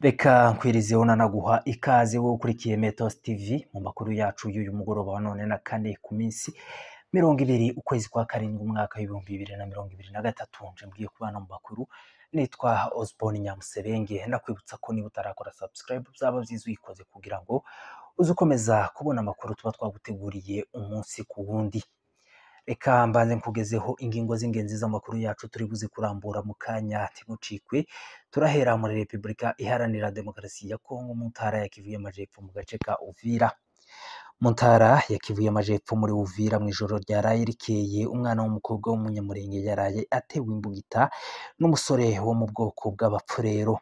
reka nkwirizeho nanaguha ikaze wowe ukurikiye metos tv mu makuru yacu y'uyu mugoroba wa none na kane ku minsi mirongo ibiri ukwezi kwa karindwi umwaka w'ibihumbi bibiri na mirongo ibiri na gatatu mbwiye kubana mu makuru nitwa osborne nyamusebenge nakwibutsa ko niba utarakora subscribe uzaba byiza uyikoze kugira ngo uze ukomeza kubona amakuru tuba twaguteguriye umunsi ku wundi reka mbanze nkugezeho ingingo z'ingenzi z'amakuru yacu turi buze kurambura mu kanya tigucikwe turahera muri repubulika iharanira demokarasi ya kongo mu ntara ya kivu y'amajyepfo mu gace ka uvira mu ntara ya kivu y'amajyepfo muri uvira mu ijoro ryaraye rikeye umwana w'umukobwa w'umunyamurenge yaraye atewe imbugita n'umusore wo mu bwoko bw'abapfurero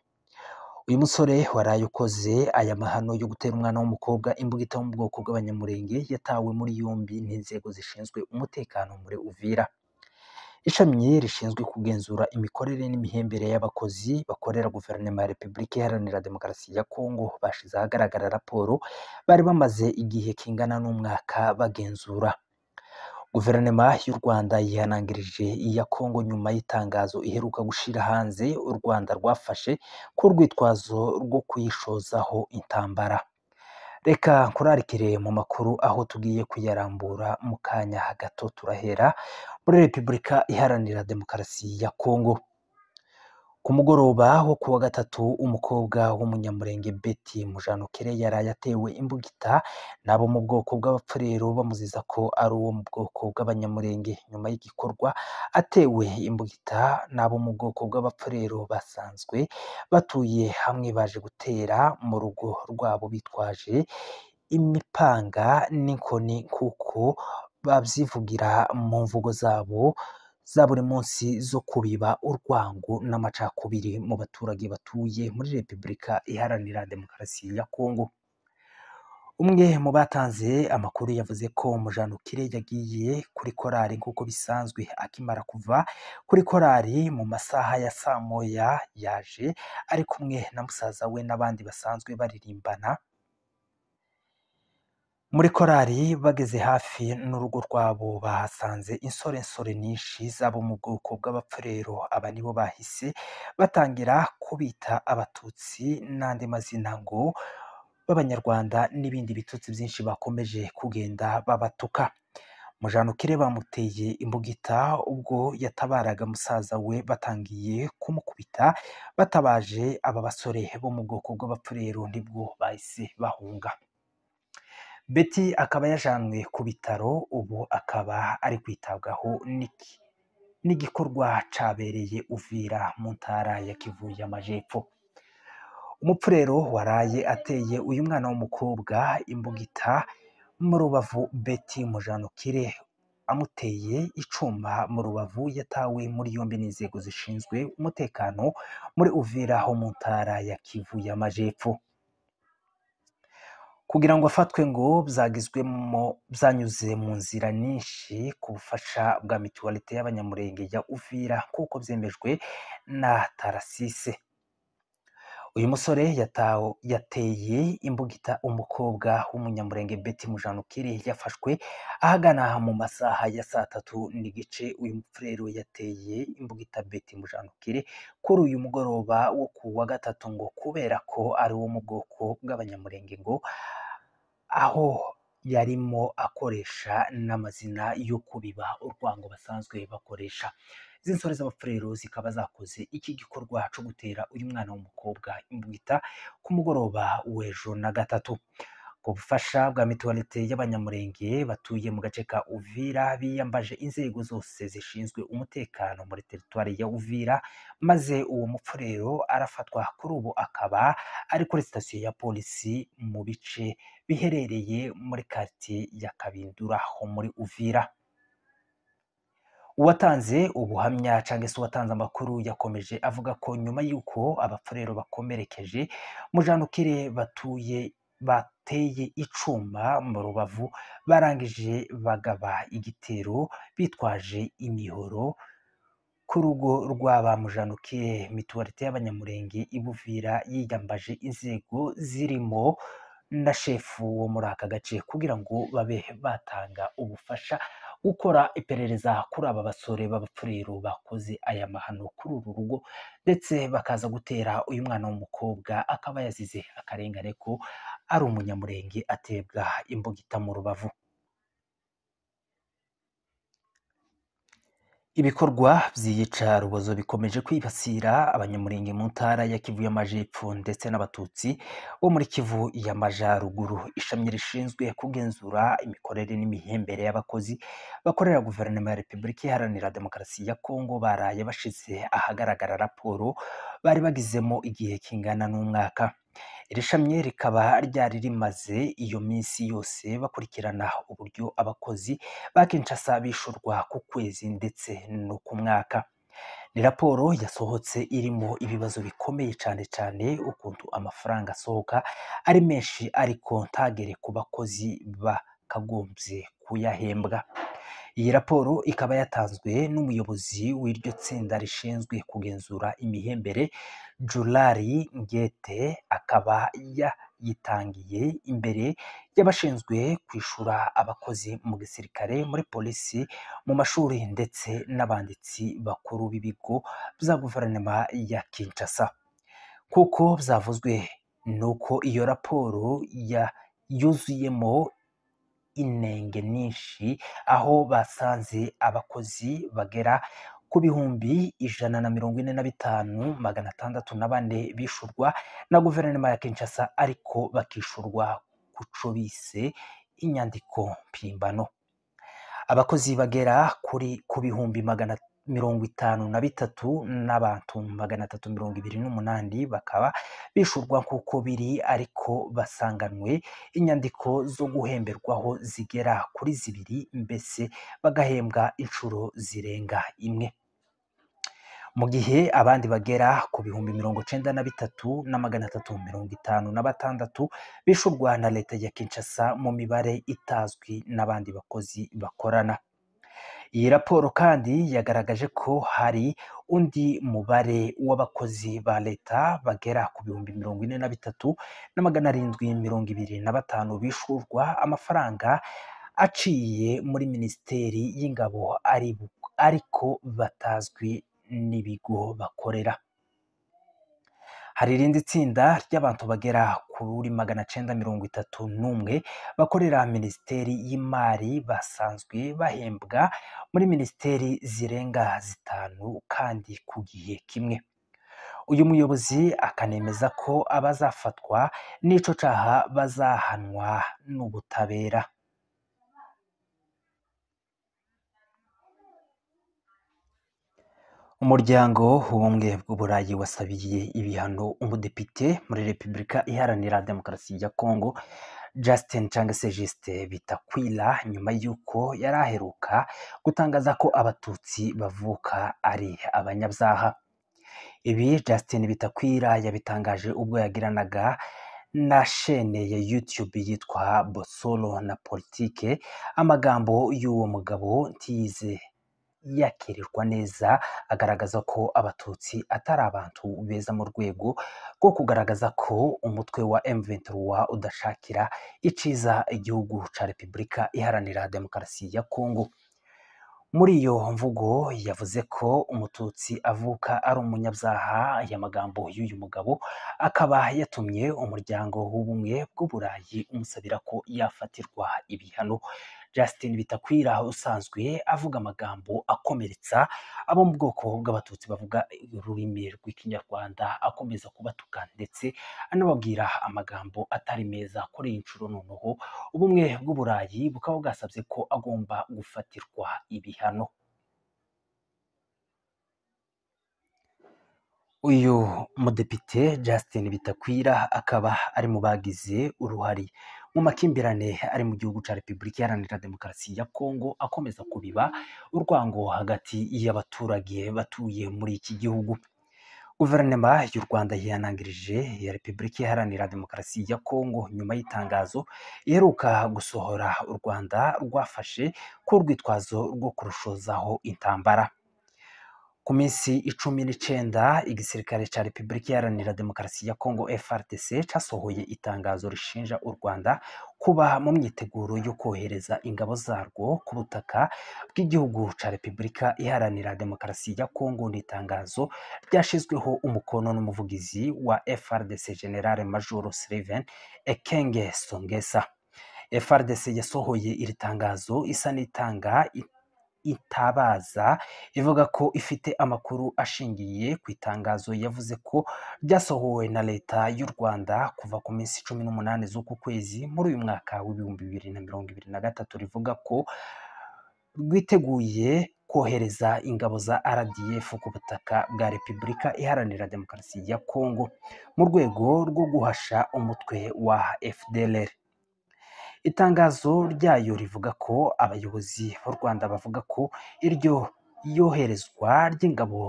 uyu musore waraye ukoze aya mahano yo gutera umwana w'umukobwa imbugita mu bwoko bw'abanyamurenge yatawe muri yombi n'inzego zishinzwe umutekano muri uvira ishami rishinzwe kugenzura imikorere n'imihembere y'abakozi bakorera guverinoma ya repubulika iharanira demokarasi ya kongo bashyize ahagaragara raporo bari bamaze igihe kingana n'umwaka bagenzura guverinoma y'u rwanda yihanangirije iya kongo nyuma y'itangazo iheruka gushyira hanze u rwanda rwafashe ku rwitwazo rwo kuyishozaho intambara reka nkurarikire mu makuru aho tugiye kuyarambura mu kanya gato turahera muri repubulika iharanira demokarasi ya kongo ku mugoroba wo ku wa gatatu umukobwa w'umunyamurenge Betty Mujanukere yaraye atewe imbugita n'abo mu bwoko bw'abapfurero bamuziza ko ari uwo mu bwoko bw'abanyamurenge nyuma y'igikorwa atewe imbugita n'abo mu bwoko bw'abapfurero basanzwe batuye hamwe baje gutera mu rugo rwabo bitwaje imipanga n'inkoni kuko babyivugira mu mvugo zabo za buri munsi zo kubiba urwango n'amacakubiri mu baturage batuye muri repubulika iharanira demokarasi ya kongo umwe mu batanze amakuru yavuze ko mujanukire yagiye kuri korari nk'uko bisanzwe akimara kuva kuri korari mu masaha ya saa moya yaje ari kumwe na musaza we n'abandi basanzwe baririmbana Muri korari bageze hafi n'urugo rwabo bahasanze insorensore nyinshi zabo mu bwoko bw'abapfurero, aba nibo bahise batangira kubita abatutsi n'andi mazina ngo b'abanyarwanda n'ibindi bitutsi byinshi bakomeje kugenda babatuka. Mujanukire bamuteye imbugita ubwo yatabaraga musaza we batangiye kumukubita batabaje aba basore bo mu bwoko bw'abapfurero nibwo bahise bahunga. Betty akaba yajyanwe ku bitaro ubu akaba ari kwitabwaho n'igikorwa cabereye uvira mu ntara ya Kivu y'Amajyepfo. Umupfu rero waraye ateye uyu mwana w'umukobwa imbugita mu rubavu Betty Mujanukire amuteye icyuma mu rubavu yatawe muri yombi n'inzego zishinzwe umutekano muri uvira ho mu ntara ya Kivu y'Amajyepfo. kugira ngo afatwe ngo byagizwemo byanyuze mu nzira nyinshi ku bufasha bwa mituwalite y'abanyamurenge ya uvira nk'uko byemejwe na tarasise uyu musore yateye imbugita umukobwa w'umunyamurenge Betty mujanukire yafashwe ahagana mu masaha ya saa tatu n'igice uyu mufurero yateye imbugita Betty mujanukire kuri uyu mugoroba wo ku wa gatatu ngo kubera ko ari wo mu bwoko bw'abanyamurenge ngo aho yarimo akoresha n'amazina yo kubiba urwango basanzwe bakoresha izi nsore z'abafurero zikaba zakoze iki gikorwa cyo gutera uyu mwana w'umukobwa imbwita ku mugoroba w'ejo na gatatu ku bufasha bwa mituwalite y'abanyamurenge batuye mu gace ka uvira biyambaje inzego zose zishinzwe umutekano muri teritwari ya uvira maze uwo mupfurero arafatwa kuri ubu akaba ari kuri sitasiyo ya polisi mu bice biherereye muri karitsiye ya kabindura ho muri uvira uwatanze ubuhamya cyangwa se uwatanze amakuru yakomeje avuga ko nyuma y'uko abapfurero bakomerekeje mujanukire batuye bateye icuma mu rubavu barangije bagaba igitero bitwaje imihoro ku rugo rwa ba mujanukire mituwarite y'abanyamurenge ibuvira yiyambaje inzego zirimo na shefu wo muri aka gace kugira ngo babe batanga ubufasha gukora iperereza kuri aba basore b'abapfurero bakoze aya mahano kuri uru rugo ndetse bakaza gutera uyu mwana w'umukobwa akaba yazize akarengane ko ari umunyamurenge atebwa imbugita mu rubavu ibikorwa by'iyica rubozo bikomeje kwibasira abanyamurenge mu ntara ya kivu y'amajepfo ndetse n'abatutsi bo muri kivu ya Majaruguru ishami rishinzwe kugenzura imikorere n'imihembere y'abakozi bakorera guverinoma ya repubulika iharanira demokarasi ya kongo baraye bashize ahagaragara raporo bari bagizemo igihe kingana n'umwaka Iri shami rikaba ryari rimaze iyo minsi yose bakurikirana uburyo abakozi ba Kinshasa bishurwa ku kwezi ndetse no ku mwaka ni raporo yasohotse irimo ibibazo bikomeye cyane cyane ukuntu amafaranga asohoka ari menshi ariko ntagere ku bakozi bakagombye kuyahembwa Iyi raporo ikaba yatanzwe n'umuyobozi w'iryo tsinda rishinzwe kugenzura imihembere Julari Ngete, akaba yayitangiye imbere y'abashinzwe kwishura abakozi mu gisirikare, muri polisi, mu mashuri ndetse n'abanditsi bakuru b'ibigo bya guverinoma ya Kinshasa. Kuko byavuzwe ni uko iyo raporo ya yuzuyemo inenge nyinshi aho basanze abakozi bagera ku bihumbi ijana na mirongo ine na bitanu magana atandatu na bane bishurwa na guverinoma ya Kinshasa ariko bakishurwa kuco bise inyandiko mpimbano abakozi bagera kuri ku bihumbi magana mirongo itanu na bitatu n'abantu magana atatu mirongo ibiri n'umunani bakaba bishurwa nk'uko biri ariko basanganwe inyandiko zo guhemberwaho zigera kuri zibiri mbese bagahembwa inshuro zirenga imwe mu gihe abandi bagera ku bihumbi mirongo cyenda na bitatu na magana atatu mirongo itanu na batandatu bishurwa na leta ya Kinshasa mu mibare itazwi n'abandi bakozi bakorana iyi raporo kandi yagaragaje ko hari undi mubare w'abakozi ba leta bagera ku bihumbi mirongo ine na bitatu na magana arindwi mirongo ibiri na batanu bishurwa amafaranga aciye muri minisiteri y'ingabo ariko batazwi n'ibigo bakorera hari irindi tsinda ry'abantu bagera kuri magana cyenda mirongo itatu n'umwe bakorera minisiteri y'imari basanzwe bahembwa muri minisiteri zirenga zitanu kandi ku gihe kimwe uyu muyobozi akanemeza ko abazafatwa n'icyo cyaha bazahanwa n'ubutabera umuryango w'ubumwe bw'uburayi wasabiye ibihano umudepite muri repubulika iharanira demokarasi ya kongo Justin cyangwa se jisite bitakwira nyuma y'uko yari aheruka gutangaza ko abatutsi bavuka ari abanyabyaha ibi Justin bitakwira yabitangaje ubwo yagiranaga na shene ya YouTube yitwa Bosolo na politike amagambo y'uwo mugabo ntiyize yakirirwa neza agaragaza ko abatutsi atari abantu beza mu rwego rwo kugaragaza ko umutwe wa m udashakira iciza igihugu cya Repubulika Iharanira Demokarasi ya Kongo muri iyo mvugo yavuze ko umututsi avuka ari umunyabyaha aya magambo y'uyu mugabo akaba yatumye umuryango w'ubumwe bw'uburayi umusabira ko yafatirwa ibihano Justin Bitakwira usanzwe avuga amagambo akomeretsa abo mu bwoko bw'abatutsi bavuga ururimi rw'ikinyarwanda akomeza kubatuka ndetse anababwira amagambo atari meza kuri iyi nshuro noneho ubumwe bw'uburayi bukaba bwasabye ko agomba gufatirwa ibihano uyu mudepite Justin Bitakwira akaba ari mu bagize uruhare mu makimbirane ari mu gihugu cya repubulika iharanira demokarasi ya kongo akomeza kubiba urwango hagati y'abaturage batuye muri iki gihugu guverinoma y'u rwanda yanangirije ya repubulika iharanira demokarasi ya kongo nyuma y'itangazo iheruka gusohora u rwanda rwafashe ku rwitwazo rwo kurushozaho intambara ku minsi icumi n'icyenda igisirikare cya repubulika iharanira demokarasi ya kongo FRDC cyasohoye itangazo rishinja u rwanda kuba mu myiteguro yo kohereza ingabo zarwo ku butaka bw'igihugu cya repubulika iharanira demokarasi ya kongo ni itangazo ryashyizweho umukono n'umuvugizi wa FRDC generale majoro Sylvain Ekenge Songesa FRDC yasohoye iri tangazo isa n'itanga itabaza ivuga ko ifite amakuru ashingiye ku itangazo yavuze ko ryasohowe na leta y'u rwanda kuva ku minsi cumi n'umunani z'uku kwezi muri uyu mwaka w'ibihumbi bibiri na mirongo ibiri na gatatu rivuga ko rwiteguye kohereza ingabo za RDF ku butaka bwa Repubulika Iharanira Demokarasi ya Kongo mu rwego rwo guhasha umutwe wa fdr. itangazo ryayo rivuga ko abayobozi b'u rwanda bavuga ko iryo yoherezwa ry'ingabo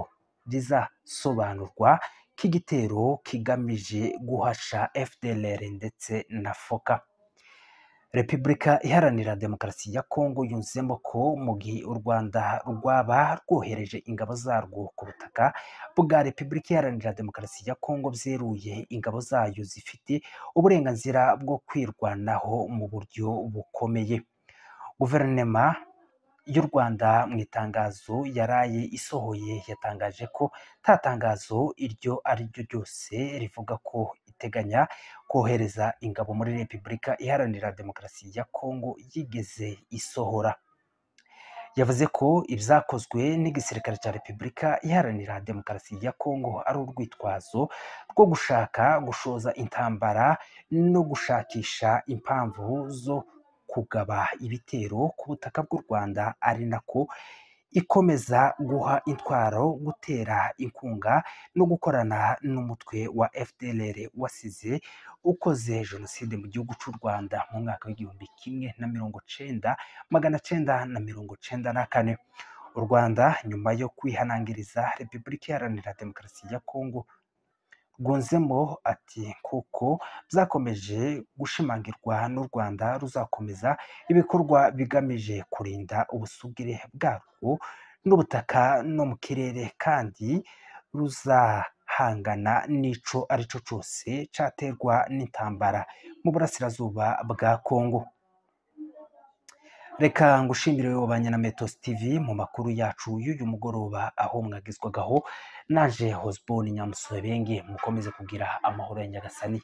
rizasobanurwa k'igitero kigamije guhasha fdlr ndetse na foka repubulika iharanira demokarasi ya kongo yunzemo ko mu gihe u rwanda rwaba rwohereje ingabo zarwo ku butaka bwa repubulika iharanira demokarasi ya kongo byeruye ingabo zayo zifite uburenganzira bwo kwirwanaho mu buryo bukomeye guverinema y'u Rwanda mu itangazo yaraye isohoye yatangaje ko nta tangazo iryo ari ryo ryose rivuga ko iteganya kohereza ingabo muri Repubulika Iharanira Demokarasi ya Kongo yigeze isohora yavuze ko ibyakozwe n'igisirikare cya repubulika iharanira demokarasi ya kongo ari urwitwazo rwo gushaka gushoza intambara no gushakisha impamvu zo kugaba ibitero ku butaka bw'u Rwanda ari nako ikomeza guha intwaro gutera inkunga no gukorana n'umutwe wa FDLR wasize ukoze jenoside mu gihugu cy'u Rwanda mu mwaka w'igihumbi kimwe na mirongo cenda magana cenda na mirongo cenda na kane u Rwanda nyuma yo kwihanangiriza Repubulika Iharanira Demokarasi ya Kongo Yunzemo ati “Kuko byakomeje gushimangirwa n'u Rwanda ruzakomeza ibikorwa bigamije kurinda ubusugire bwarwo n'ubutaka no mu kirere kandi ruzahangana n'ico ari cyo cyose cyaterwa n'intambara mu burasirazuba bwa Kongo” reka ngushimire ubanye na metos tv mu makuru yacu y'uyu mugoroba aho mwagizwagaho naje hosbon nyamusore mukomeze kugira amahoro ya nyagasani